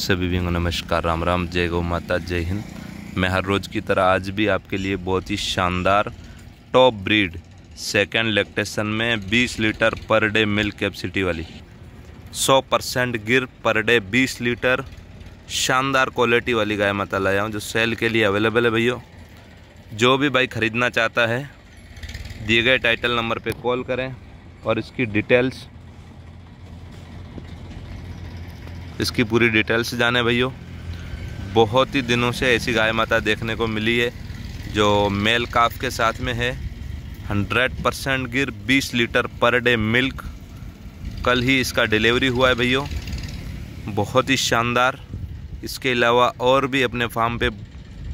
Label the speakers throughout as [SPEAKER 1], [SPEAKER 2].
[SPEAKER 1] सभी भी नमस्कार राम राम जय गौ माता जय हिंद मैं हर रोज़ की तरह आज भी आपके लिए बहुत ही शानदार टॉप ब्रीड सेकेंड लेक्टेशन में 20 litre per day milk capacity वाली 100 परसेंट गिर पर डे 20 लीटर शानदार क्वालिटी वाली गाय माता लाया हूँ जो सेल के लिए अवेलेबल है भैया जो भी भाई ख़रीदना चाहता है दिए गए टाइटल नंबर पे कॉल करें और इसकी डिटेल्स इसकी पूरी डिटेल्स जाने भैया बहुत ही दिनों से ऐसी गाय माता देखने को मिली है जो मेल काफ के साथ में है 100 परसेंट गिर 20 लीटर पर डे मिल्क कल ही इसका डिलीवरी हुआ है भैया बहुत ही शानदार इसके अलावा और भी अपने फार्म पे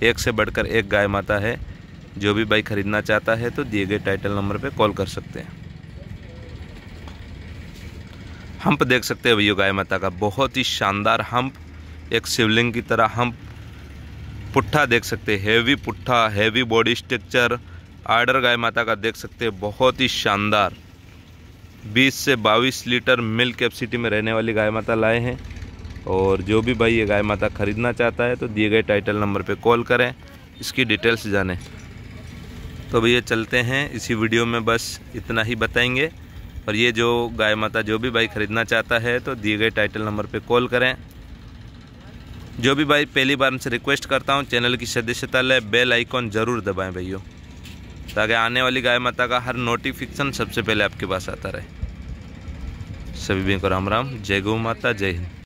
[SPEAKER 1] एक से बढ़कर एक गाय माता है जो भी भाई ख़रीदना चाहता है तो दिए गए टाइटल नंबर पे कॉल कर सकते हैं हम्प देख सकते हैं भैया गाय माता का बहुत ही शानदार हम्प एक शिवलिंग की तरह हम्प पुट्ठा देख सकते हैं हेवी पुट्ठा हेवी बॉडी स्ट्रक्चर आर्डर गाय माता का देख सकते हैं बहुत ही शानदार 20 से 22 लीटर मिल्क कैपेसिटी में रहने वाली गाय माता लाए हैं और जो भी भाई ये गाय माता ख़रीदना चाहता है तो दिए गए टाइटल नंबर पर कॉल करें इसकी डिटेल्स जानें तो भैया चलते हैं इसी वीडियो में बस इतना ही बताएंगे और ये जो गाय माता जो भी भाई ख़रीदना चाहता है तो दिए गए टाइटल नंबर पे कॉल करें जो भी भाई पहली बार हमसे रिक्वेस्ट करता हूँ चैनल की सदस्यता लें बेल आइकॉन ज़रूर दबाएं भैया ताकि आने वाली गाय माता का हर नोटिफिकेशन सबसे पहले आपके पास आता रहे सभी भाई को राम राम जय गौ माता जय हिंद